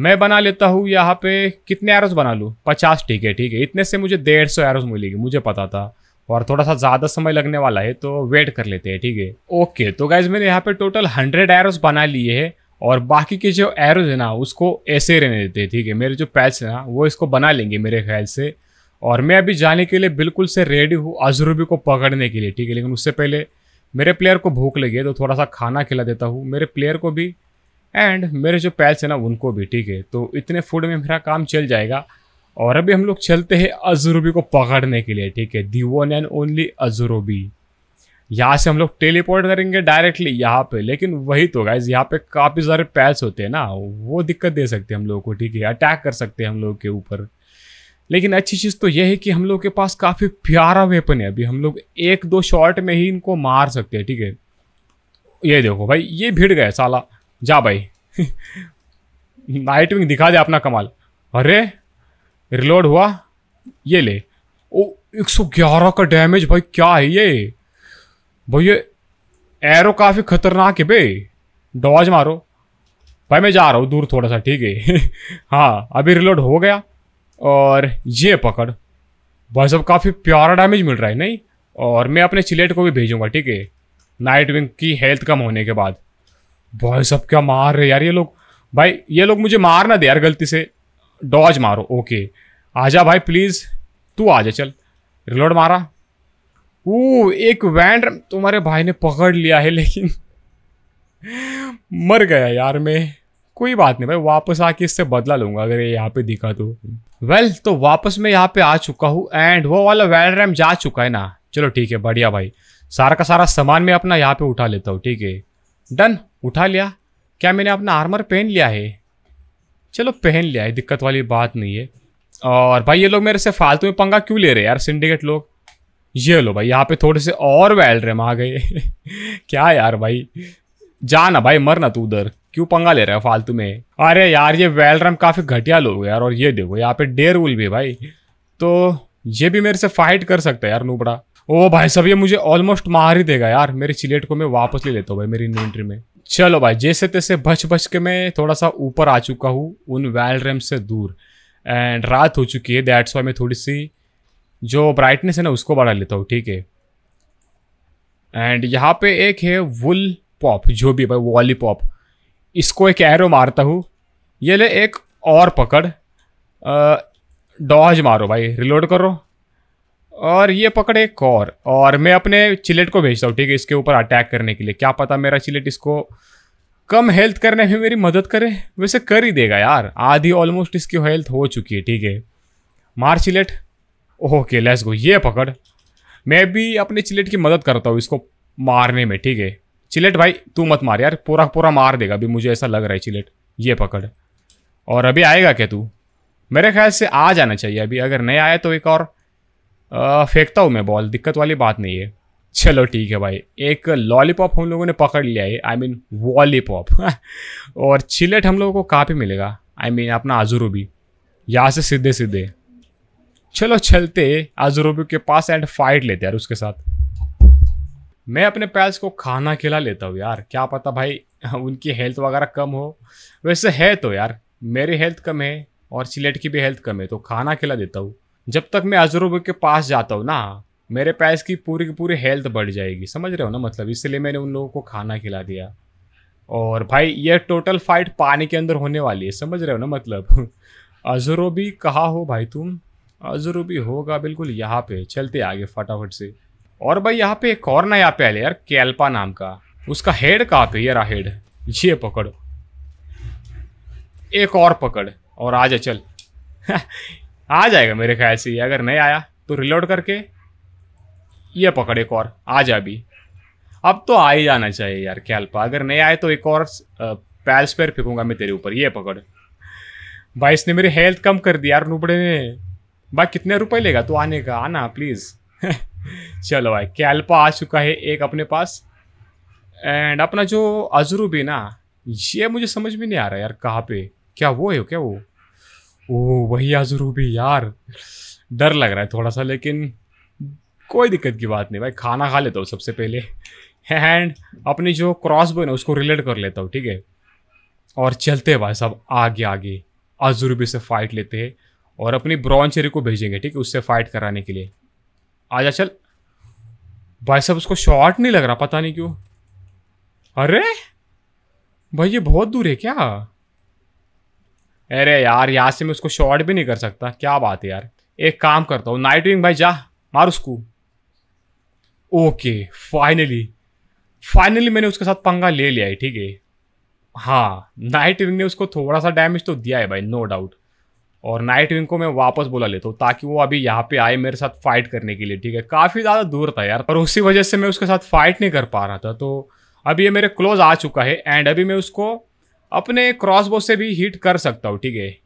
Speaker 1: मैं बना लेता हूँ यहाँ पे कितने एरोज़ बना लूँ पचास ठीक है ठीक है इतने से मुझे डेढ़ सौ एरोज़ मिलेगी मुझे पता था और थोड़ा सा ज़्यादा समय लगने वाला है तो वेट कर लेते हैं ठीक है ओके तो गाइज मैंने यहाँ पे टोटल हंड्रेड एरोज बना लिए हैं और बाकी के जो एरोज है ना उसको ऐसे रहने देते हैं ठीक है मेरे जो पैच है ना वो इसको बना लेंगे मेरे ख्याल से और मैं अभी जाने के लिए बिल्कुल से रेडी हूँ अजरूबी को पकड़ने के लिए ठीक है लेकिन उससे पहले मेरे प्लेयर को भूख लगी है तो थोड़ा सा खाना खिला देता हूँ मेरे प्लेयर को भी एंड मेरे जो पैच है ना उनको भी ठीक है तो इतने फूड में मेरा काम चल जाएगा और अभी हम लोग चलते हैं अजुरूबी को पकड़ने के लिए ठीक है the one and only Azurobe यहाँ से हम लोग टेलीपोर्ट करेंगे डायरेक्टली यहाँ पे लेकिन वही तो गाइज यहाँ पे काफ़ी सारे पैस होते हैं ना वो दिक्कत दे सकते हैं हम लोग को ठीक है अटैक कर सकते हैं हम लोग के ऊपर लेकिन अच्छी चीज़ तो यह है कि हम लोग के पास काफ़ी प्यारा वेपन है अभी हम लोग एक दो शॉट में ही इनको मार सकते हैं ठीक है ये देखो भाई ये भिड़ गए साला जा भाई नाइट विंग दिखा दे अपना कमाल अरे रिलोड हुआ ये ले ओ 111 का डैमेज भाई क्या है ये भाई ये एरो काफ़ी खतरनाक है बे डॉज मारो भाई मैं जा रहा हूँ दूर थोड़ा सा ठीक है हाँ अभी रिलोड हो गया और ये पकड़ भाई सब काफ़ी प्यारा डैमेज मिल रहा है नहीं और मैं अपने चिलेट को भी भेजूंगा ठीक है नाइट विंग की हेल्थ कम होने के बाद भाई सब क्या मार रहे यार ये लोग भाई ये लोग मुझे मार ना दे यार गलती से डॉज मारो ओके आजा भाई प्लीज़ तू आजा चल रिलोड मारा वो एक वैंड तुम्हारे भाई ने पकड़ लिया है लेकिन मर गया यार मैं कोई बात नहीं भाई वापस आके इससे बदला लूंगा अगर ये यहाँ पे दिखा तो वेल well, तो वापस मैं यहाँ पे आ चुका हूँ एंड वो वाला वैंड रैम जा चुका है ना चलो ठीक है बढ़िया भाई सारा का सारा सामान मैं अपना यहाँ पे उठा लेता हूँ ठीक है डन उठा लिया क्या मैंने अपना आर्मर पहन लिया है चलो पहन लिया है दिक्कत वाली बात नहीं है और भाई ये लोग मेरे से फालतू में पंगा क्यों ले रहे यार सिंडिकेट लोग ये लो भाई यहाँ पे थोड़े से और वैल रहे आ गए क्या यार भाई जा ना भाई मर ना तू उधर क्यों पंगा ले रहे हो फालतू में अरे यार ये वेलरम काफ़ी घटिया लोग यार और ये देखो यहाँ पे डेयर वुल भी भाई तो ये भी मेरे से फाइट कर सकता है यार नूबड़ा ओ भाई सब ये मुझे ऑलमोस्ट मार ही देगा यार मेरे चिलेट को मैं वापस ले लेता हूँ भाई मेरी इन्वेंट्री में चलो भाई जैसे तैसे बच बच के मैं थोड़ा सा ऊपर आ चुका हूँ उन वैल रैम से दूर एंड रात हो चुकी है दैट्स वाई मैं थोड़ी सी जो ब्राइटनेस है ना उसको बढ़ा लेता हूँ ठीक है एंड यहाँ पे एक है वुल पॉप जो भी भाई वॉली पॉप इसको एक एरो मारता हूँ ये ले एक और पकड़ डॉज मारो भाई रिलोड करो और ये पकड़े एक और और मैं अपने चिलेट को भेजता हूँ ठीक है इसके ऊपर अटैक करने के लिए क्या पता मेरा चिलेट इसको कम हेल्थ करने में मेरी मदद करे वैसे कर ही देगा यार आधी ऑलमोस्ट इसकी हेल्थ हो चुकी है ठीक है मार चिलेट ओके लेट्स गो ये पकड़ मैं भी अपने चिलेट की मदद करता हूँ इसको मारने में ठीक है चिलेट भाई तू मत मार यार पूरा पूरा मार देगा अभी मुझे ऐसा लग रहा है चिलेट ये पकड़ और अभी आएगा क्या तू मेरे ख्याल से आ जाना चाहिए अभी अगर नहीं आया तो एक और फेंकता हूँ मैं बॉल दिक्कत वाली बात नहीं है चलो ठीक है भाई एक लॉलीपॉप हम लोगों ने पकड़ लिया है आई मीन वॉलीपॉप और चिलेट हम लोगों को काफ़ी मिलेगा आई I मीन mean, अपना आजूरूबी यहाँ से सीधे सीधे चलो चलते आजूरूबी के पास एंड फाइट लेते यार उसके साथ मैं अपने पैल्स को खाना खिला लेता हूँ यार क्या पता भाई उनकी हेल्थ वगैरह कम हो वैसे है तो यार मेरी हेल्थ कम है और चिलेट की भी हेल्थ कम है तो खाना खिला देता हूँ जब तक मैं अजरूब के पास जाता हूँ ना मेरे पैस की पूरी की पूरी हेल्थ बढ़ जाएगी समझ रहे हो ना मतलब इसलिए मैंने उन लोगों को खाना खिला दिया और भाई ये टोटल फाइट पानी के अंदर होने वाली है समझ रहे हो ना मतलब अजरुबी कहा हो भाई तुम अजरूबी होगा बिल्कुल यहाँ पे चलते आगे फटाफट से और भाई यहाँ पे एक और नया पहले यार कैल्पा नाम का उसका हेड कहाँ पे यार हेड ये पकड़ एक और पकड़ और आ जा चल आ जाएगा मेरे ख्याल से ये अगर नहीं आया तो रिलोड करके ये पकड़ एक और आ जा भी अब तो आ ही जाना चाहिए यार क्या अल्पा अगर नहीं आए तो एक और पैल्स स्पेयर फेंकूंगा मैं तेरे ऊपर ये पकड़ भाई इसने मेरी हेल्थ कम कर दी यार नुबड़े ने भाई कितने रुपए लेगा तू आने का आना प्लीज़ चलो भाई कैल्पा आ चुका है एक अपने पास एंड अपना जो अजरू भी ना ये मुझे समझ में नहीं आ रहा यार कहाँ पे क्या वो है क्या वो ओह वही आजरूबी यार डर लग रहा है थोड़ा सा लेकिन कोई दिक्कत की बात नहीं भाई खाना खा लेता हूँ सबसे पहले एंड अपनी जो क्रॉस बोन है उसको रिलेट कर लेता हूँ ठीक है और चलते हैं भाई साहब आगे आगे आजरूबी से फाइट लेते हैं और अपनी चेरी को भेजेंगे ठीक है उससे फाइट कराने के लिए आजा चल भाई साहब उसको शॉर्ट नहीं लग रहा पता नहीं क्यों अरे भाई ये बहुत दूर है क्या अरे यार यहाँ से मैं उसको शॉर्ट भी नहीं कर सकता क्या बात है यार एक काम करता हूँ नाइट विंग भाई जा मार उसको ओके फाइनली फाइनली मैंने उसके साथ पंगा ले लिया है ठीक है हाँ नाइट विंग ने उसको थोड़ा सा डैमेज तो दिया है भाई नो डाउट और नाइट विंग को मैं वापस बुला लेता हूँ ताकि वो अभी यहाँ पे आए मेरे साथ फाइट करने के लिए ठीक है काफ़ी ज़्यादा दूर था यार पर उसी वजह से मैं उसके साथ फाइट नहीं कर पा रहा था तो अभी ये मेरे क्लोज आ चुका है एंड अभी मैं उसको अपने क्रॉसबो से भी हिट कर सकता हूँ ठीक है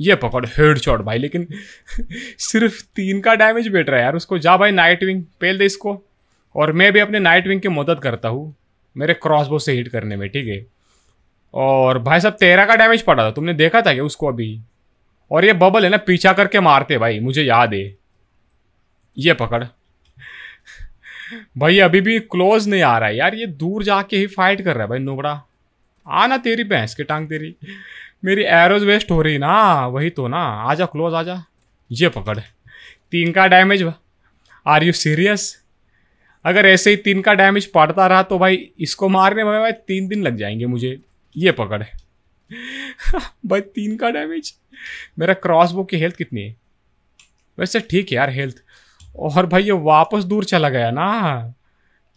Speaker 1: ये पकड़ हेड शॉट भाई लेकिन सिर्फ तीन का डैमेज बैठ रहा है यार उसको जा भाई नाइट विंग पेल दे इसको और मैं भी अपने नाइट विंग की मदद करता हूँ मेरे क्रॉसबो से हिट करने में ठीक है और भाई साहब तेरह का डैमेज पड़ा था तुमने देखा था क्या उसको अभी और ये बबल है ना पीछा करके मारते भाई मुझे याद है ये पकड़ भाई अभी भी क्लोज नहीं आ रहा है यार ये दूर जाके ही फाइट कर रहा है भाई नुबड़ा आना तेरी भैंस की टांग तेरी मेरी एरोज वेस्ट हो रही ना वही तो ना आ जा क्लोज आ जा ये पकड़ तीन का डैमेज आर यू सीरियस अगर ऐसे ही तीन का डैमेज पड़ता रहा तो भाई इसको मारने में भाई तीन दिन लग जाएंगे मुझे ये पकड़ भाई तीन का डैमेज मेरा क्रॉसबो की हेल्थ कितनी है वैसे ठीक है यार हेल्थ और भाई ये वापस दूर चला गया ना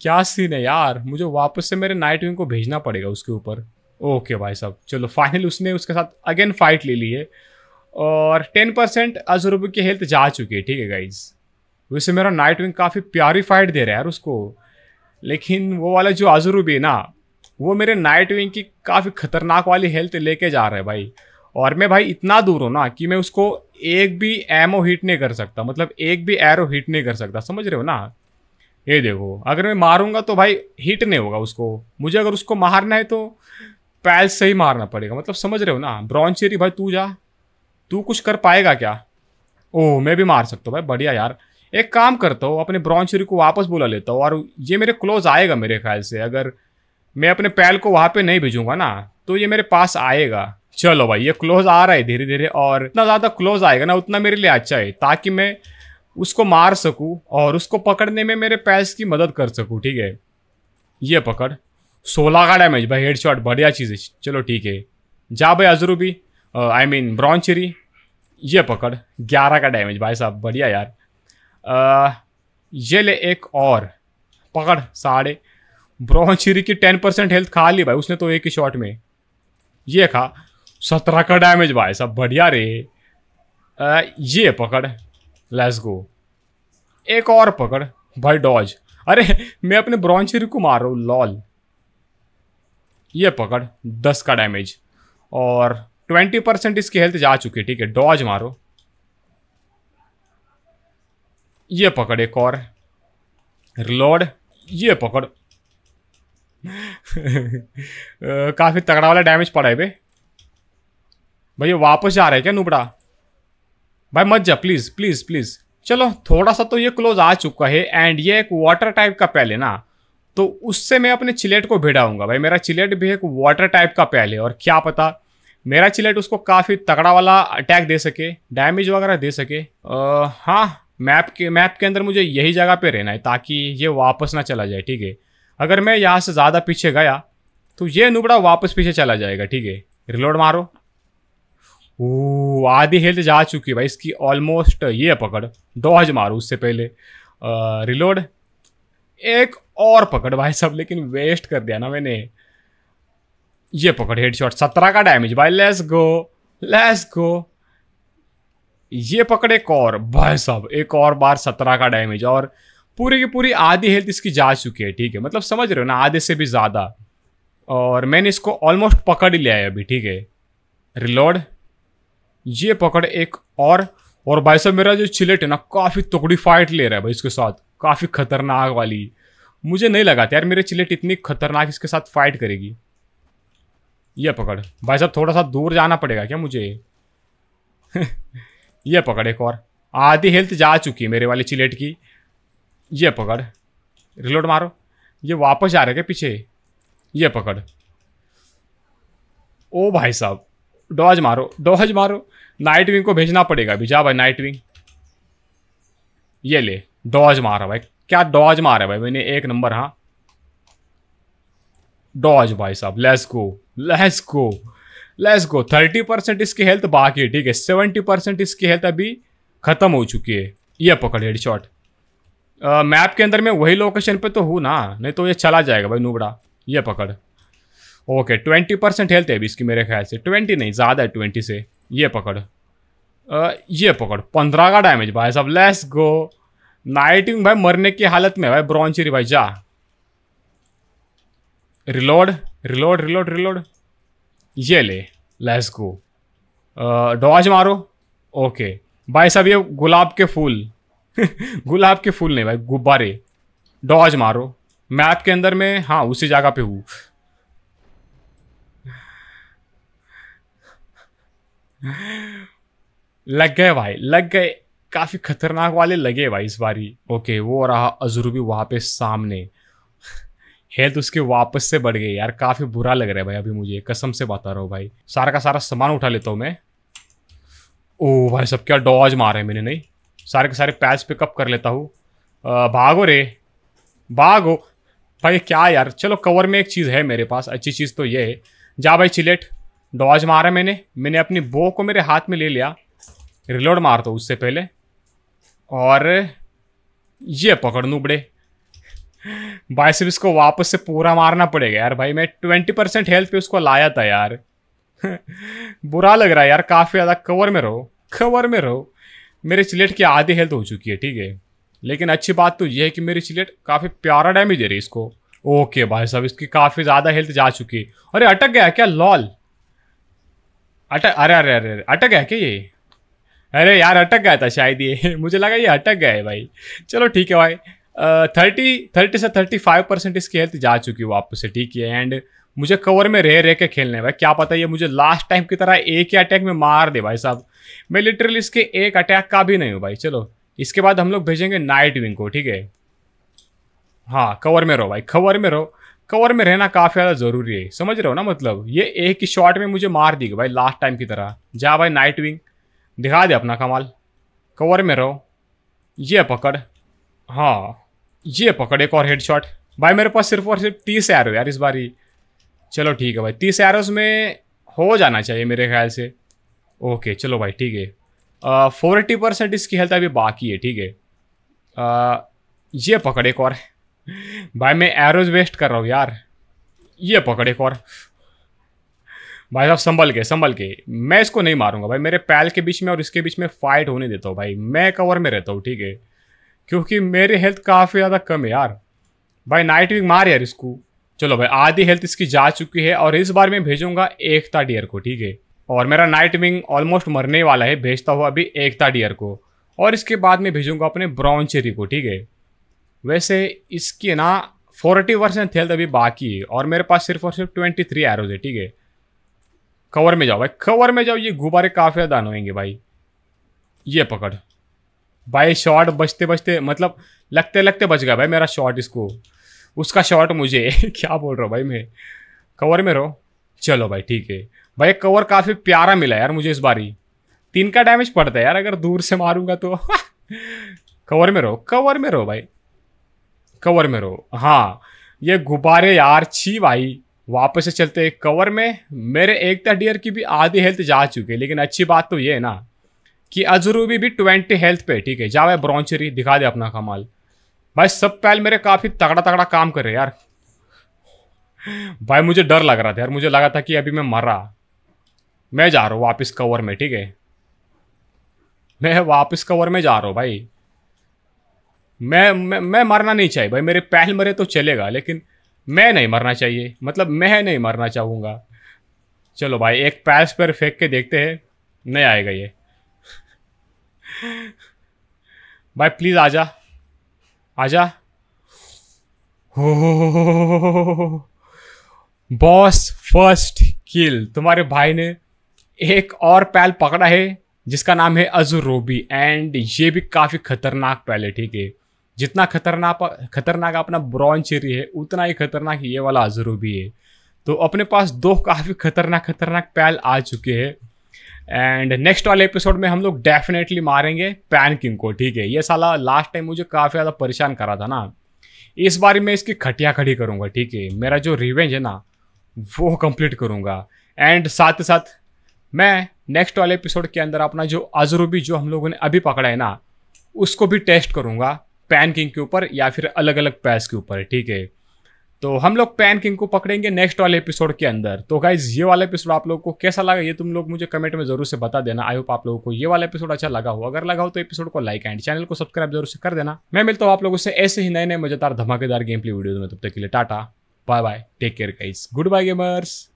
Speaker 1: क्या सीन है यार मुझे वापस से मेरे नाइट विंग को भेजना पड़ेगा उसके ऊपर ओके भाई साहब चलो फाइनल उसने उसके साथ अगेन फाइट ले ली है और टेन परसेंट अजरूब की हेल्थ जा चुकी है ठीक है गाइज वैसे मेरा नाइट विंग काफ़ी प्यारी फाइट दे रहा है यार उसको लेकिन वो वाला जो अजरूब है ना वो मेरे नाइट विंग की काफ़ी खतरनाक वाली हेल्थ लेके जा रहा है भाई और मैं भाई इतना दूर हूँ ना कि मैं उसको एक भी एमओ हिट नहीं कर सकता मतलब एक भी एरो हिट नहीं कर सकता समझ रहे हो ना ये देखो अगर मैं मारूंगा तो भाई हिट नहीं होगा उसको मुझे अगर उसको मारना है तो पैल से ही मारना पड़ेगा मतलब समझ रहे हो ना ब्रॉन्चेरी भाई तू जा तू कुछ कर पाएगा क्या ओह मैं भी मार सकता हूँ भाई बढ़िया यार एक काम करता हूँ अपने ब्रॉन्चेरी को वापस बुला लेता हूँ और ये मेरे क्लोज आएगा मेरे ख्याल से अगर मैं अपने पैल को वहाँ पे नहीं भेजूंगा ना तो ये मेरे पास आएगा चलो भाई ये क्लोज आ रहा है धीरे धीरे और इतना ज़्यादा क्लोज आएगा ना उतना मेरे लिए अच्छा है ताकि मैं उसको मार सकूँ और उसको पकड़ने में मेरे पैल्स की मदद कर सकूँ ठीक है ये पकड़ सोलह का डैमेज भाई हेड शॉट बढ़िया चीज़ है चलो ठीक है जा भाई अजरूबी आई मीन चिरी ये पकड़ ग्यारह का डैमेज भाई साहब बढ़िया यार आ, ये ले एक और पकड़ साढ़े चिरी की टेन परसेंट हेल्थ खा ली भाई उसने तो एक ही शॉट में ये खा सत्रह का डैमेज भाई साहब बढ़िया रे आ, ये पकड़ लेस गो एक और पकड़ भाई डॉज अरे मैं अपने ब्रॉन्चेरी को मार रहा हूँ लॉल ये पकड़ दस का डैमेज और ट्वेंटी परसेंट इसकी हेल्थ जा चुकी है ठीक है डॉज मारो ये पकड़ एक और रिलोड ये पकड़ काफ़ी तगड़ा वाला डैमेज पड़ा है बे भैया वापस जा रहे क्या नुबड़ा भाई मत जा प्लीज़ प्लीज़ प्लीज़ चलो थोड़ा सा तो ये क्लोज आ चुका है एंड ये एक वाटर टाइप का पहले ना तो उससे मैं अपने चिलेट को भिड़ाऊंगा भाई मेरा चिलेट भी एक वाटर टाइप का पहले और क्या पता मेरा चिलेट उसको काफ़ी तगड़ा वाला अटैक दे सके डैमेज वगैरह दे सके हाँ मैप के मैप के अंदर मुझे यही जगह पे रहना है ताकि ये वापस ना चला जाए ठीक है अगर मैं यहाँ से ज़्यादा पीछे गया तो ये नुबड़ा वापस पीछे चला जाएगा ठीक है रिलोड मारो ओ आधी हेल्थ जा चुकी है भाई इसकी ऑलमोस्ट ये पकड़ दो हज मारो उससे पहले आ, रिलोड एक और पकड़ भाई साहब लेकिन वेस्ट कर दिया ना मैंने ये पकड़ हेड शॉट सत्रह का डैमेज भाई लेस गो लेस गो ये पकड़ एक और भाई साहब एक और बार सत्रह का डैमेज और पूरी की पूरी आधी हेल्थ इसकी जा चुकी है ठीक है मतलब समझ रहे हो ना आधे से भी ज़्यादा और मैंने इसको ऑलमोस्ट पकड़ ही लिया है अभी ठीक है रिलोड ये पकड़ एक और और भाई साहब मेरा जो चिलेट है ना काफ़ी तुकड़ी फाइट ले रहा है भाई इसके साथ काफ़ी खतरनाक वाली मुझे नहीं लगा था यार मेरे चिलेट इतनी खतरनाक इसके साथ फाइट करेगी ये पकड़ भाई साहब थोड़ा सा दूर जाना पड़ेगा क्या मुझे यह पकड़ एक और आधी हेल्थ जा चुकी है मेरे वाले चिलेट की यह पकड़ रिलोड मारो ये वापस जा रहे क्या पीछे ये पकड़ ओ भाई साहब डॉज मारो डॉज मारो नाइट विंग को भेजना पड़ेगा अभी जा भाई नाइट विंग ये ले डॉज मारो भाई क्या डॉज मारा भाई मैंने एक नंबर हाँ डॉज भाई साहब let's go let's go let's go thirty percent इसकी हेल्थ बाकी है ठीक है सेवेंटी परसेंट इसकी हेल्थ अभी ख़त्म हो चुकी है ये पकड़ हेड शॉट मैप के अंदर मैं वही लोकेशन पे तो हूँ ना नहीं तो ये चला जाएगा भाई नूबड़ा ये पकड़ ओके ट्वेंटी परसेंट हेल्थ है अभी इसकी मेरे ख्याल से ट्वेंटी नहीं ज़्यादा है ट्वेंटी से ये पकड़ आ, ये पकड़ पंद्रह का डैमेज भाई साहब लेस गो नाइटिंग भाई मरने की हालत में भाई ब्रॉन्चरी भाई जा रिलोड रिलोड रिलोड रिलोड ये ले लेट्स गो डॉज मारो ओके भाई साहब ये गुलाब के फूल गुलाब के फूल नहीं भाई गुब्बारे डॉज मारो मैप के अंदर में हाँ उसी जगह पे हूँ लग गए भाई लग गए काफ़ी खतरनाक वाले लगे भाई इस बारी ओके वो रहा अजरूबी वहाँ पे सामने हेल्थ उसके वापस से बढ़ गई यार काफ़ी बुरा लग रहा है भाई अभी मुझे कसम से बता रहा हूँ भाई सारा का सारा सामान उठा लेता हूँ मैं ओ भाई सब क्या डॉज मारे मैंने नहीं सारे के सारे पैच पिकअप कर लेता हूँ भागो रे भागो भाई क्या यार चलो कवर में एक चीज़ है मेरे पास अच्छी चीज़ तो ये है जा भाई चिलेट डॉज मारा मैंने मैंने अपनी बो को मेरे हाथ में ले लिया रिलोड मार दो उससे पहले और ये पकड़ बड़े भाई बाइसेप्स को वापस से पूरा मारना पड़ेगा यार भाई मैं ट्वेंटी परसेंट हेल्थ पे उसको लाया था यार बुरा लग रहा है यार काफ़ी ज़्यादा कवर में रहो कवर में रहो मेरे चिलेट की आधी हेल्थ हो चुकी है ठीक है लेकिन अच्छी बात तो यह है कि मेरी चिलेट काफ़ी प्यारा डैमेज दे रही है इसको ओके भाई साहब इसकी काफ़ी ज़्यादा हेल्थ जा चुकी है अरे अटक गया क्या लॉल अटक अरे अरे अरे अटक गया क्या ये अरे यार अटक गया था शायद ये मुझे लगा ये अटक गया है भाई चलो ठीक है भाई थर्टी थर्टी से थर्टी फाइव परसेंट इसकी हेल्थ जा चुकी है वापस से ठीक है एंड मुझे कवर में रह रह के खेलने भाई क्या पता ये मुझे लास्ट टाइम की तरह एक ही अटैक में मार दे भाई साहब मैं लिटरली इसके एक अटैक का भी नहीं हूँ भाई चलो इसके बाद हम लोग भेजेंगे नाइट विंग को ठीक है हाँ कवर में रहो भाई कवर में रहो कवर में रहना काफ़ी ज़्यादा ज़रूरी है समझ रहे हो ना मतलब ये एक ही शॉट में मुझे मार दी भाई लास्ट टाइम की तरह जा भाई नाइट विंग दिखा दे अपना कमाल कवर में रहो ये पकड़ हाँ ये पकड़ एक और हेड शॉट भाई मेरे पास सिर्फ और सिर्फ तीस एरो यार इस बारी चलो ठीक है भाई तीस एरोस में हो जाना चाहिए मेरे ख्याल से ओके चलो भाई ठीक है फोर्टी परसेंट इसकी हेल्थ अभी बाकी है ठीक है ये पकड़ एक और भाई मैं एरोज वेस्ट कर रहा हूँ यार ये पकड़ एक और भाई साहब संभल के संभल के मैं इसको नहीं मारूंगा भाई मेरे पैल के बीच में और इसके बीच में फाइट होने देता हूँ भाई मैं कवर में रहता हूँ ठीक है क्योंकि मेरी हेल्थ काफ़ी ज़्यादा कम है यार भाई नाइट विंग मार यार इसको चलो भाई आधी हेल्थ इसकी जा चुकी है और इस बार मैं भेजूंगा एकता डियर को ठीक है और मेरा नाइट विंग ऑलमोस्ट मरने वाला है भेजता हुआ अभी एकता डियर को और इसके बाद मैं भेजूंगा अपने ब्राउन चेरी को ठीक है वैसे इसकी ना फोर्टी परसेंट हेल्थ अभी बाकी है और मेरे पास सिर्फ और सिर्फ ट्वेंटी थ्री एरोज है ठीक है कवर में जाओ भाई कवर में जाओ ये गुब्बारे काफ़ी ज़्यादा होएंगे भाई ये पकड़ भाई शॉट बचते बचते मतलब लगते लगते बच गया भाई मेरा शॉट इसको उसका शॉट मुझे क्या बोल रहा हूँ भाई मैं कवर में रहो चलो भाई ठीक है भाई कवर काफ़ी प्यारा मिला यार मुझे इस बारी तीन का डैमेज पड़ता है यार अगर दूर से मारूंगा तो कवर में रहो कवर में रहो भाई कवर में रहो हाँ ये गुब्बारे यार छी भाई वापस से चलते हैं कवर में मेरे एकता डियर की भी आधी हेल्थ जा चुकी है लेकिन अच्छी बात तो ये है ना कि अजरूबी भी ट्वेंटी हेल्थ पे ठीक है जावे ब्रॉन्चरी दिखा दे अपना कमाल भाई सब पहल मेरे काफ़ी तगड़ा तगड़ा काम कर रहे यार भाई मुझे डर लग रहा था यार मुझे लगा था कि अभी मैं मर रहा मैं जा रहा हूँ वापस कवर में ठीक है मैं वापस कवर में जा रहा हूँ भाई मैं मैं, मैं मरना नहीं चाहिए भाई मेरे पहल मरे तो चलेगा लेकिन मैं नहीं मरना चाहिए मतलब मैं नहीं मरना चाहूँगा चलो भाई एक पैस पर फेंक के देखते हैं नहीं आएगा ये भाई प्लीज़ आ आ जा हो बॉस फर्स्ट किल तुम्हारे भाई ने एक और पैल पकड़ा है जिसका नाम है अजुरोबी एंड ये भी काफ़ी खतरनाक पैल है ठीक है जितना खतरनाक खतरनाक अपना ब्रॉन चेरी है उतना ही खतरनाक ये वाला आजरो भी है तो अपने पास दो काफ़ी खतरनाक खतरनाक पैल आ चुके हैं एंड नेक्स्ट वाले एपिसोड में हम लोग डेफिनेटली मारेंगे पैन किंग को ठीक है ये साला लास्ट टाइम मुझे काफ़ी ज़्यादा परेशान करा था ना इस बार मैं इसकी खटिया खड़ी करूँगा ठीक है मेरा जो रिवेंज है ना वो कंप्लीट करूँगा एंड साथ ही साथ मैं नेक्स्ट वाले एपिसोड के अंदर अपना जो अजरूबी जो हम लोगों ने अभी पकड़ा है ना उसको भी टेस्ट करूँगा पैन किंग के ऊपर या फिर अलग अलग पैस के ऊपर ठीक है तो हम लोग पैन किंग को पकड़ेंगे नेक्स्ट वाले एपिसोड के अंदर तो गाइज ये वाला एपिसोड आप लोगों को कैसा लगा ये तुम लोग मुझे कमेंट में जरूर से बता देना आई होप आप लोगों को ये वाला एपिसोड अच्छा लगा हो अगर लगा हो तो एपिसोड को लाइक एंड चैनल को सब्सक्राइब जरूर से कर देना मैं मिलता हूँ आप लोगों से ऐसे ही नए नए मजेदार धमाकेदार गेम प्ले वीडियो में तब तक के लिए tata bye bye take care guys good bye gamers